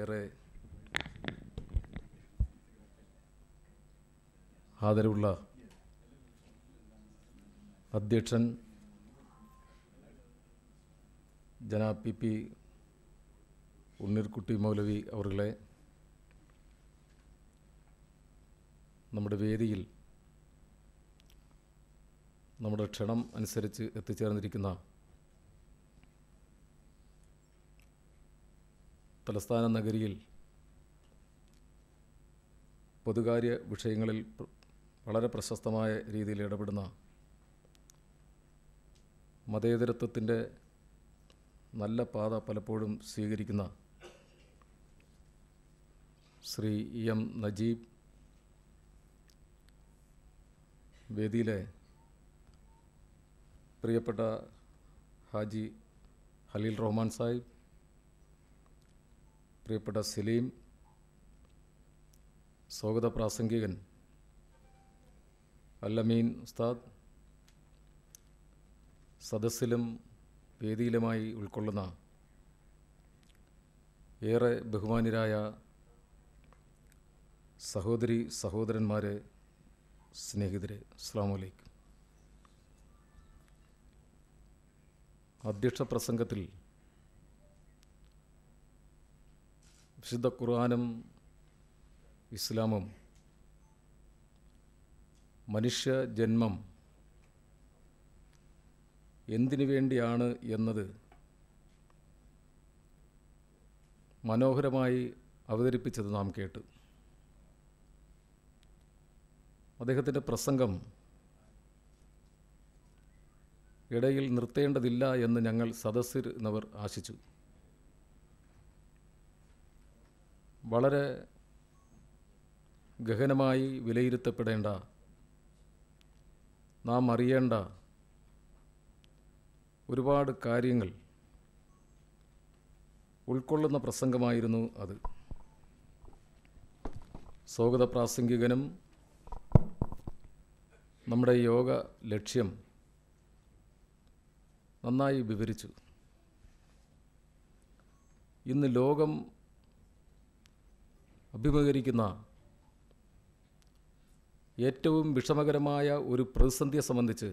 ഏറെ ആദരവുള്ള അധ്യക്ഷൻ ജനാ P P ഉണ്ണീർക്കുട്ടി മൗലവി അവർകളെ നമ്മുടെ വേദിയിൽ നമ്മുടെ ക്ഷണം അനുസരിച്ച് എത്തിച്ചേർന്നിരിക്കുന്ന തലസ്ഥാന നഗരിയിൽ പൊതുകാര്യ വിഷയങ്ങളിൽ വളരെ പ്രശസ്തമായ രീതിയിൽ ഇടപെടുന്ന മതേതരത്വത്തിൻ്റെ നല്ല പാത പലപ്പോഴും സ്വീകരിക്കുന്ന ശ്രീ ഇ എം നജീബ് വേദിയിലെ പ്രിയപ്പെട്ട ഹാജി ഹലീൽ റഹ്മാൻ സാഹിബ് പ്രിയപ്പെട്ട സലീം സ്വാഗത പ്രാസംഗികൻ അല്ലമീൻ ഉസ്താദ് സദസ്സിലും വേദിയിലുമായി ഉൾക്കൊള്ളുന്ന ഏറെ ബഹുമാനിരായ സഹോദരി സഹോദരന്മാരെ സ്നേഹിതരെ അസ്സാമലൈക്കും അധ്യക്ഷ പ്രസംഗത്തിൽ വിശുദ്ധ ഖുർആാനും ഇസ്ലാമും മനുഷ്യ ജന്മം എന്തിനു വേണ്ടിയാണ് എന്നത് മനോഹരമായി അവതരിപ്പിച്ചത് നാം കേട്ടു അദ്ദേഹത്തിൻ്റെ പ്രസംഗം ഇടയിൽ നിർത്തേണ്ടതില്ല എന്ന് ഞങ്ങൾ എന്നവർ ആശിച്ചു വളരെ ഗഹനമായി വിലയിരുത്തപ്പെടേണ്ട നാം അറിയേണ്ട ഒരുപാട് കാര്യങ്ങൾ ഉൾക്കൊള്ളുന്ന പ്രസംഗമായിരുന്നു അത് സ്വാഗത പ്രാസംഗികനും നമ്മുടെ യോഗ ലക്ഷ്യം നന്നായി വിവരിച്ചു ഇന്ന് ലോകം അഭിമുഖീകരിക്കുന്ന ഏറ്റവും വിഷമകരമായ ഒരു പ്രതിസന്ധിയെ സംബന്ധിച്ച്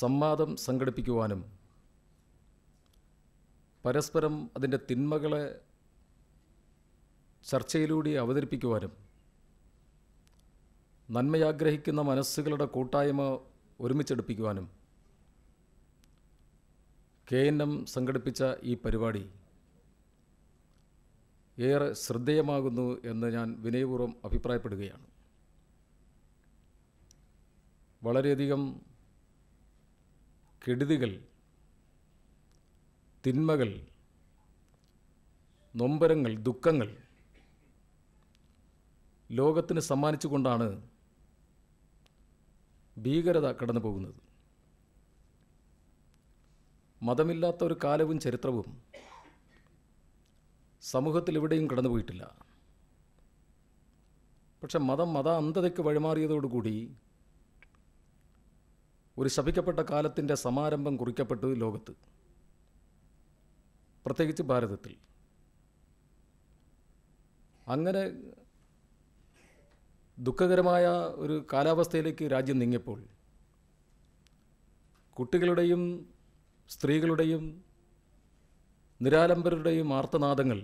സംവാദം സംഘടിപ്പിക്കുവാനും പരസ്പരം അതിൻ്റെ തിന്മകളെ ചർച്ചയിലൂടെ അവതരിപ്പിക്കുവാനും നന്മയാഗ്രഹിക്കുന്ന മനസ്സുകളുടെ കൂട്ടായ്മ ഒരുമിച്ചെടുപ്പിക്കുവാനും കെ എൻ എം സംഘടിപ്പിച്ച ഈ പരിപാടി ഏറെ ശ്രദ്ധേയമാകുന്നു എന്ന് ഞാൻ വിനയപൂർവ്വം അഭിപ്രായപ്പെടുകയാണ് വളരെയധികം കെടുതികൾ തിന്മകൾ നൊമ്പരങ്ങൾ ദുഃഖങ്ങൾ ലോകത്തിന് സമ്മാനിച്ചുകൊണ്ടാണ് ഭീകരത കടന്നു പോകുന്നത് മതമില്ലാത്ത ഒരു കാലവും ചരിത്രവും സമൂഹത്തിൽ എവിടെയും കടന്നുപോയിട്ടില്ല പക്ഷെ മതം മത അന്ധതയ്ക്ക് വഴിമാറിയതോടുകൂടി ഒരു ശപിക്കപ്പെട്ട കാലത്തിൻ്റെ സമാരംഭം കുറിക്കപ്പെട്ടു ലോകത്ത് പ്രത്യേകിച്ച് ഭാരതത്തിൽ അങ്ങനെ ദുഃഖകരമായ ഒരു കാലാവസ്ഥയിലേക്ക് രാജ്യം നീങ്ങിയപ്പോൾ കുട്ടികളുടെയും സ്ത്രീകളുടെയും നിരാലംബരുടെയും ആർത്തനാദങ്ങൾ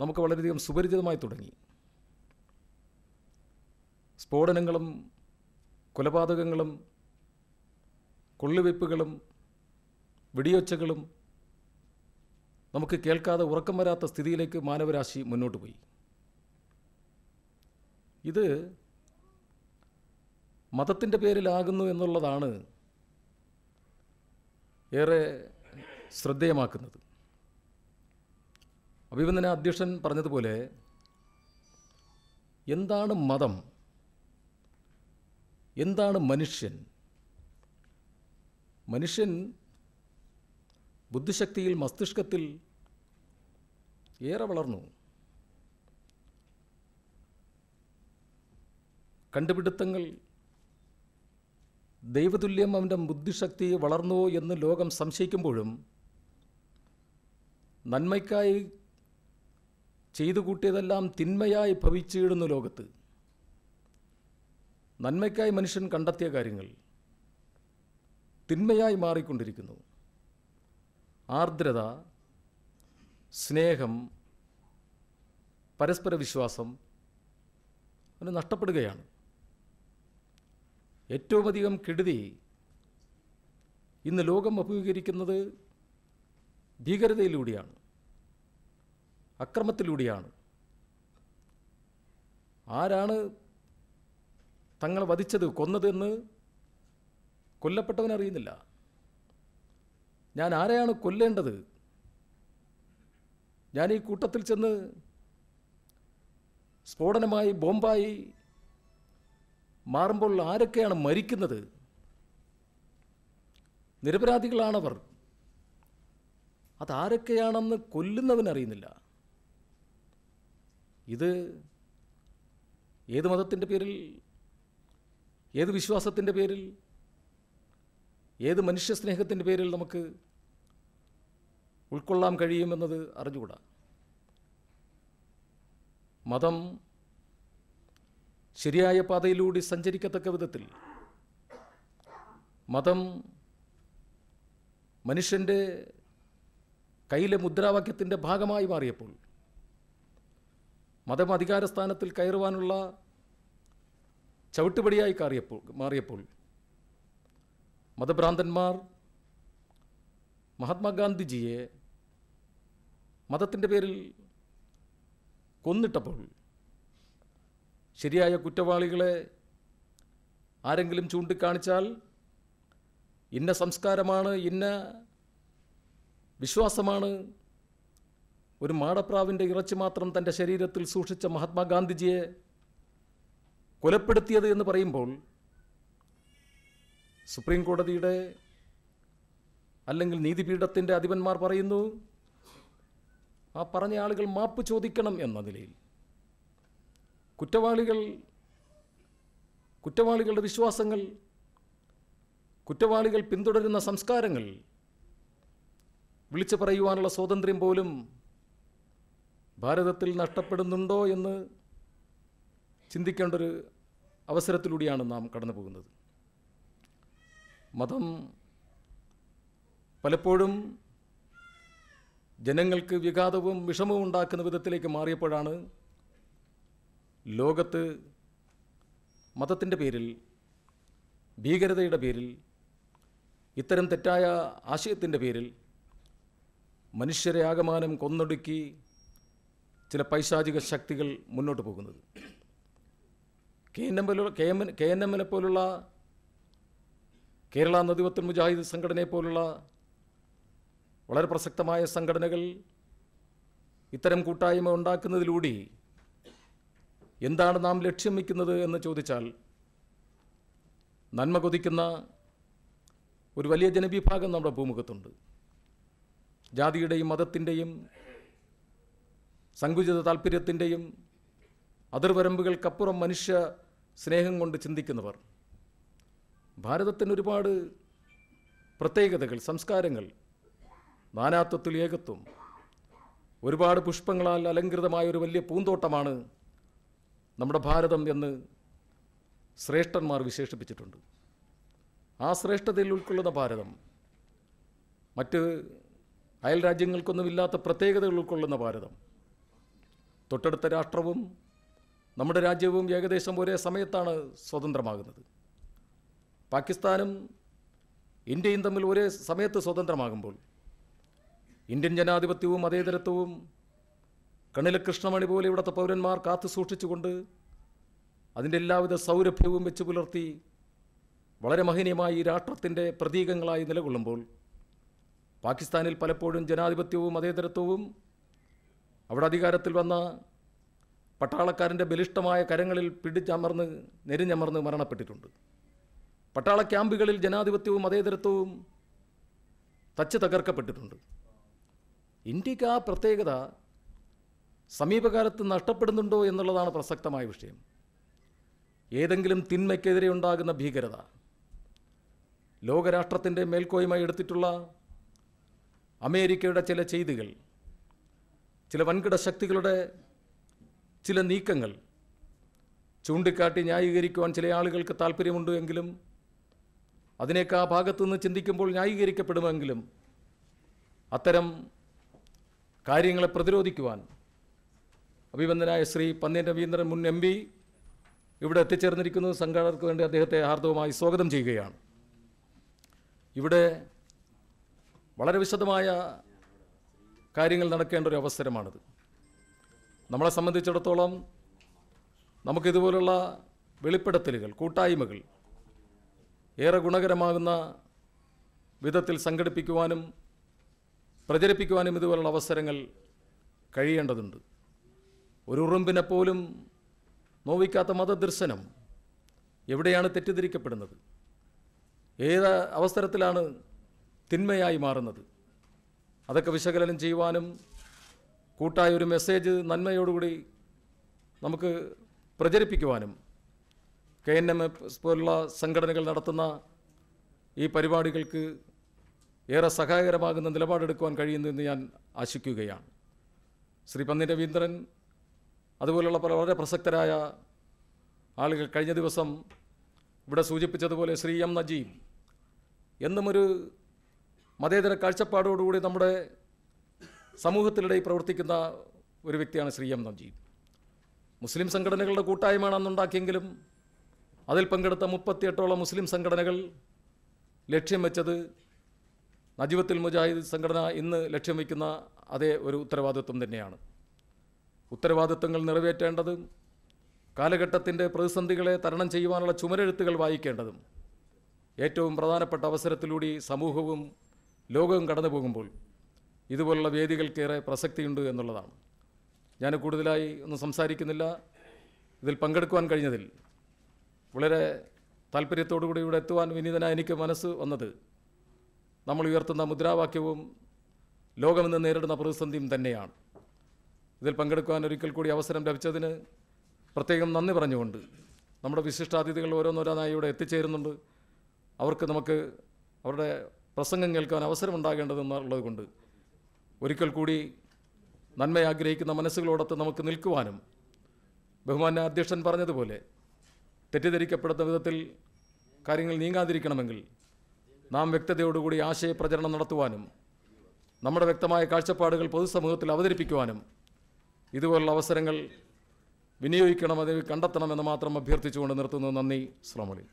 നമുക്ക് വളരെയധികം സുപരിചിതമായി തുടങ്ങി സ്ഫോടനങ്ങളും കൊലപാതകങ്ങളും കൊള്ളിവെപ്പുകളും വെടിയൊച്ചകളും നമുക്ക് കേൾക്കാതെ ഉറക്കം വരാത്ത സ്ഥിതിയിലേക്ക് മാനവരാശി മുന്നോട്ട് പോയി ഇത് മതത്തിൻ്റെ പേരിലാകുന്നു എന്നുള്ളതാണ് ഏറെ ശ്രദ്ധേയമാക്കുന്നത് അഭിവന്ദന അധ്യക്ഷൻ പറഞ്ഞതുപോലെ എന്താണ് മതം എന്താണ് മനുഷ്യൻ മനുഷ്യൻ ബുദ്ധിശക്തിയിൽ മസ്തിഷ്കത്തിൽ ഏറെ വളർന്നു കണ്ടുപിടുത്തങ്ങൾ ദൈവതുല്യം അവൻ്റെ ബുദ്ധിശക്തി വളർന്നുവോ എന്ന് ലോകം സംശയിക്കുമ്പോഴും നന്മയ്ക്കായി ചെയ്തു കൂട്ടിയതെല്ലാം തിന്മയായി ഭവിച്ചിടുന്നു ലോകത്ത് നന്മയ്ക്കായി മനുഷ്യൻ കണ്ടെത്തിയ കാര്യങ്ങൾ തിന്മയായി മാറിക്കൊണ്ടിരിക്കുന്നു ആർദ്രത സ്നേഹം പരസ്പര വിശ്വാസം അത് നഷ്ടപ്പെടുകയാണ് ഏറ്റവുമധികം കെടുതി ഇന്ന് ലോകം അഭിമുഖീകരിക്കുന്നത് ഭീകരതയിലൂടെയാണ് അക്രമത്തിലൂടെയാണ് ആരാണ് തങ്ങളെ വധിച്ചത് കൊന്നതെന്ന് കൊല്ലപ്പെട്ടവനറിയുന്നില്ല ഞാൻ ആരെയാണ് കൊല്ലേണ്ടത് ഞാൻ ഈ കൂട്ടത്തിൽ ചെന്ന് സ്ഫോടനമായി ബോംബായി മാറുമ്പോൾ ആരൊക്കെയാണ് മരിക്കുന്നത് നിരപരാധികളാണവർ അതാരൊക്കെയാണെന്ന് കൊല്ലുന്നവനറിയുന്നില്ല ഇത് ഏത് മതത്തിൻ്റെ പേരിൽ ഏത് വിശ്വാസത്തിൻ്റെ പേരിൽ ഏത് മനുഷ്യസ്നേഹത്തിൻ്റെ പേരിൽ നമുക്ക് ഉൾക്കൊള്ളാൻ കഴിയുമെന്നത് അറിഞ്ഞുകൂടാ മതം ശരിയായ പാതയിലൂടെ സഞ്ചരിക്കത്തക്ക വിധത്തിൽ മതം മനുഷ്യൻ്റെ കയ്യിലെ മുദ്രാവാക്യത്തിൻ്റെ ഭാഗമായി മാറിയപ്പോൾ മതം അധികാരസ്ഥാനത്തിൽ കയറുവാനുള്ള ചവിട്ടുപടിയായി കാറിയപ്പോൾ മാറിയപ്പോൾ മതഭ്രാന്തന്മാർ മഹാത്മാഗാന്ധിജിയെ മതത്തിൻ്റെ പേരിൽ കൊന്നിട്ടപ്പോൾ ശരിയായ കുറ്റവാളികളെ ആരെങ്കിലും ചൂണ്ടിക്കാണിച്ചാൽ ഇന്ന സംസ്കാരമാണ് ഇന്ന വിശ്വാസമാണ് ഒരു മാടപ്രാവിൻ്റെ ഇറച്ചി മാത്രം തൻ്റെ ശരീരത്തിൽ സൂക്ഷിച്ച മഹാത്മാഗാന്ധിജിയെ കൊലപ്പെടുത്തിയത് എന്ന് പറയുമ്പോൾ സുപ്രീം കോടതിയുടെ അല്ലെങ്കിൽ നീതിപീഠത്തിൻ്റെ അധിപന്മാർ പറയുന്നു ആ പറഞ്ഞ ആളുകൾ മാപ്പ് ചോദിക്കണം എന്ന നിലയിൽ കുറ്റവാളികൾ കുറ്റവാളികളുടെ വിശ്വാസങ്ങൾ കുറ്റവാളികൾ പിന്തുടരുന്ന സംസ്കാരങ്ങൾ വിളിച്ചു പറയുവാനുള്ള സ്വാതന്ത്ര്യം പോലും ഭാരതത്തിൽ നഷ്ടപ്പെടുന്നുണ്ടോ എന്ന് ചിന്തിക്കേണ്ട ഒരു അവസരത്തിലൂടെയാണ് നാം കടന്നു പോകുന്നത് മതം പലപ്പോഴും ജനങ്ങൾക്ക് വിഘാതവും വിഷമവും ഉണ്ടാക്കുന്ന വിധത്തിലേക്ക് മാറിയപ്പോഴാണ് ലോകത്ത് മതത്തിൻ്റെ പേരിൽ ഭീകരതയുടെ പേരിൽ ഇത്തരം തെറ്റായ ആശയത്തിൻ്റെ പേരിൽ മനുഷ്യരെ ആകമാനം കൊന്നൊടുക്കി ചില പൈശാചിക ശക്തികൾ മുന്നോട്ട് പോകുന്നത് K N M K M K N പോലുള്ള കേരള നദിവത്തൻ മുജാഹിദ് സംഘടനയെ പോലുള്ള വളരെ പ്രസക്തമായ സംഘടനകൾ ഇത്തരം കൂട്ടായ്മ ഉണ്ടാക്കുന്നതിലൂടെ എന്താണ് നാം ലക്ഷ്യം വയ്ക്കുന്നത് എന്ന് ചോദിച്ചാൽ നന്മ കൊതിക്കുന്ന ഒരു വലിയ ജനവിഭാഗം നമ്മുടെ ഭൂമുഖത്തുണ്ട് ജാതിയുടെയും മതത്തിൻ്റെയും സങ്കുചിത താല്പര്യത്തിൻ്റെയും അതിർവരമ്പുകൾക്കപ്പുറം മനുഷ്യ സ്നേഹം കൊണ്ട് ചിന്തിക്കുന്നവർ ഭാരതത്തിന് ഒരുപാട് പ്രത്യേകതകൾ സംസ്കാരങ്ങൾ നാനാത്വത്തിൽ ഏകത്വം ഒരുപാട് പുഷ്പങ്ങളാൽ അലങ്കൃതമായ ഒരു വലിയ പൂന്തോട്ടമാണ് നമ്മുടെ ഭാരതം എന്ന് ശ്രേഷ്ഠന്മാർ വിശേഷിപ്പിച്ചിട്ടുണ്ട് ആ ശ്രേഷ്ഠതയിൽ ഉൾക്കൊള്ളുന്ന ഭാരതം മറ്റ് അയൽ രാജ്യങ്ങൾക്കൊന്നുമില്ലാത്ത പ്രത്യേകതകൾ ഉൾക്കൊള്ളുന്ന ഭാരതം തൊട്ടടുത്ത രാഷ്ട്രവും നമ്മുടെ രാജ്യവും ഏകദേശം ഒരേ സമയത്താണ് സ്വതന്ത്രമാകുന്നത് പാകിസ്ഥാനും ഇന്ത്യയും തമ്മിൽ ഒരേ സമയത്ത് സ്വതന്ത്രമാകുമ്പോൾ ഇന്ത്യൻ ജനാധിപത്യവും അതേതരത്വവും കണ്ണിലെ കൃഷ്ണമണി പോലെ ഇവിടുത്തെ പൗരന്മാർ കാത്തു സൂക്ഷിച്ചുകൊണ്ട് അതിൻ്റെ എല്ലാവിധ സൗരഭ്യവും വെച്ച് പുലർത്തി വളരെ മഹനീയമായി ഈ രാഷ്ട്രത്തിൻ്റെ പ്രതീകങ്ങളായി നിലകൊള്ളുമ്പോൾ പാകിസ്ഥാനിൽ പലപ്പോഴും ജനാധിപത്യവും മതേതരത്വവും അവിടെ അധികാരത്തിൽ വന്ന പട്ടാളക്കാരൻ്റെ ബലിഷ്ടമായ കരങ്ങളിൽ പിടിച്ചമർന്ന് നെരിഞ്ഞമർന്ന് മരണപ്പെട്ടിട്ടുണ്ട് പട്ടാള ക്യാമ്പുകളിൽ ജനാധിപത്യവും മതേതരത്വവും തച്ച് തകർക്കപ്പെട്ടിട്ടുണ്ട് ഇന്ത്യക്ക് ആ പ്രത്യേകത സമീപകാലത്ത് നഷ്ടപ്പെടുന്നുണ്ടോ എന്നുള്ളതാണ് പ്രസക്തമായ വിഷയം ഏതെങ്കിലും തിന്മയ്ക്കെതിരെ ഉണ്ടാകുന്ന ഭീകരത ലോകരാഷ്ട്രത്തിൻ്റെ മേൽക്കോയ്മ എടുത്തിട്ടുള്ള അമേരിക്കയുടെ ചില ചെയ്തികൾ ചില വൻകിട ശക്തികളുടെ ചില നീക്കങ്ങൾ ചൂണ്ടിക്കാട്ടി ന്യായീകരിക്കുവാൻ ചില ആളുകൾക്ക് താല്പര്യമുണ്ട് എങ്കിലും അതിനേക്ക് ആ ഭാഗത്തുനിന്ന് ചിന്തിക്കുമ്പോൾ ന്യായീകരിക്കപ്പെടുമെങ്കിലും അത്തരം കാര്യങ്ങളെ പ്രതിരോധിക്കുവാൻ അഭിവന്ദനായ ശ്രീ പന്നീൻ രവീന്ദ്രൻ മുൻ എം പി ഇവിടെ എത്തിച്ചേർന്നിരിക്കുന്നത് സംഘാടകർക്ക് വേണ്ടി അദ്ദേഹത്തെ ഹാർദവുമായി സ്വാഗതം ചെയ്യുകയാണ് ഇവിടെ വളരെ വിശദമായ കാര്യങ്ങൾ നടക്കേണ്ട ഒരു അവസരമാണിത് നമ്മളെ സംബന്ധിച്ചിടത്തോളം നമുക്കിതുപോലുള്ള വെളിപ്പെടുത്തലുകൾ കൂട്ടായ്മകൾ ഏറെ ഗുണകരമാകുന്ന വിധത്തിൽ സംഘടിപ്പിക്കുവാനും പ്രചരിപ്പിക്കുവാനും ഇതുപോലുള്ള അവസരങ്ങൾ കഴിയേണ്ടതുണ്ട് ഒരു ഉറുമ്പിനെ പോലും നോവിക്കാത്ത മതദർശനം എവിടെയാണ് തെറ്റിദ്ധരിക്കപ്പെടുന്നത് ഏത് അവസരത്തിലാണ് തിന്മയായി മാറുന്നത് അതൊക്കെ വിശകലനം ചെയ്യുവാനും കൂട്ടായ ഒരു മെസ്സേജ് നന്മയോടുകൂടി നമുക്ക് പ്രചരിപ്പിക്കുവാനും കെ എൻ എം എസ് പോലുള്ള സംഘടനകൾ നടത്തുന്ന ഈ പരിപാടികൾക്ക് ഏറെ സഹായകരമാകുന്ന നിലപാടെടുക്കുവാൻ കഴിയുന്നുവെന്ന് ഞാൻ ആശിക്കുകയാണ് ശ്രീ പന്നി രവീന്ദ്രൻ അതുപോലുള്ള പല വളരെ പ്രസക്തരായ ആളുകൾ കഴിഞ്ഞ ദിവസം ഇവിടെ സൂചിപ്പിച്ചതുപോലെ ശ്രീ എം നജീം എന്നും ഒരു മതേതര കാഴ്ചപ്പാടോടുകൂടി നമ്മുടെ സമൂഹത്തിനിടയിൽ പ്രവർത്തിക്കുന്ന ഒരു വ്യക്തിയാണ് ശ്രീ എം നജീബ് മുസ്ലിം സംഘടനകളുടെ കൂട്ടായ്മ അന്നുണ്ടാക്കിയെങ്കിലും അതിൽ പങ്കെടുത്ത മുപ്പത്തിയെട്ടോളം മുസ്ലിം സംഘടനകൾ ലക്ഷ്യം വെച്ചത് നജീബത്തുൽ മുജാഹിദ് സംഘടന ഇന്ന് ലക്ഷ്യം വയ്ക്കുന്ന അതേ ഒരു ഉത്തരവാദിത്വം തന്നെയാണ് ഉത്തരവാദിത്വങ്ങൾ നിറവേറ്റേണ്ടതും കാലഘട്ടത്തിൻ്റെ പ്രതിസന്ധികളെ തരണം ചെയ്യുവാനുള്ള ചുമരെഴുത്തുകൾ വായിക്കേണ്ടതും ഏറ്റവും പ്രധാനപ്പെട്ട അവസരത്തിലൂടെ സമൂഹവും ലോകം കടന്നു പോകുമ്പോൾ ഇതുപോലുള്ള വേദികൾക്കേറെ പ്രസക്തിയുണ്ട് എന്നുള്ളതാണ് ഞാൻ കൂടുതലായി ഒന്നും സംസാരിക്കുന്നില്ല ഇതിൽ പങ്കെടുക്കുവാൻ കഴിഞ്ഞതിൽ വളരെ താല്പര്യത്തോടുകൂടി ഇവിടെ എത്തുവാൻ വിനീതനായി എനിക്ക് മനസ്സ് വന്നത് നമ്മൾ ഉയർത്തുന്ന മുദ്രാവാക്യവും ലോകമെന്ന് നേരിടുന്ന പ്രതിസന്ധിയും തന്നെയാണ് ഇതിൽ പങ്കെടുക്കുവാൻ ഒരിക്കൽ കൂടി അവസരം ലഭിച്ചതിന് പ്രത്യേകം നന്ദി പറഞ്ഞുകൊണ്ട് നമ്മുടെ വിശിഷ്ടാതിഥികൾ ഓരോന്നോരോന്നായി ഇവിടെ എത്തിച്ചേരുന്നുണ്ട് അവർക്ക് നമുക്ക് അവരുടെ പ്രസംഗം കേൾക്കാൻ അവസരമുണ്ടാകേണ്ടതെന്നുള്ളത് കൊണ്ട് ഒരിക്കൽ കൂടി നന്മ ആഗ്രഹിക്കുന്ന മനസ്സുകളോടൊത്ത് നമുക്ക് നിൽക്കുവാനും ബഹുമാന അധ്യക്ഷൻ പറഞ്ഞതുപോലെ തെറ്റിദ്ധരിക്കപ്പെടുന്ന വിധത്തിൽ കാര്യങ്ങൾ നീങ്ങാതിരിക്കണമെങ്കിൽ നാം വ്യക്തതയോടുകൂടി ആശയപ്രചരണം നടത്തുവാനും നമ്മുടെ വ്യക്തമായ കാഴ്ചപ്പാടുകൾ പൊതുസമൂഹത്തിൽ അവതരിപ്പിക്കുവാനും ഇതുപോലുള്ള അവസരങ്ങൾ വിനിയോഗിക്കണം അത് കണ്ടെത്തണമെന്ന് മാത്രം അഭ്യർത്ഥിച്ചുകൊണ്ട് നിർത്തുന്നു നന്ദി ശ്രമളി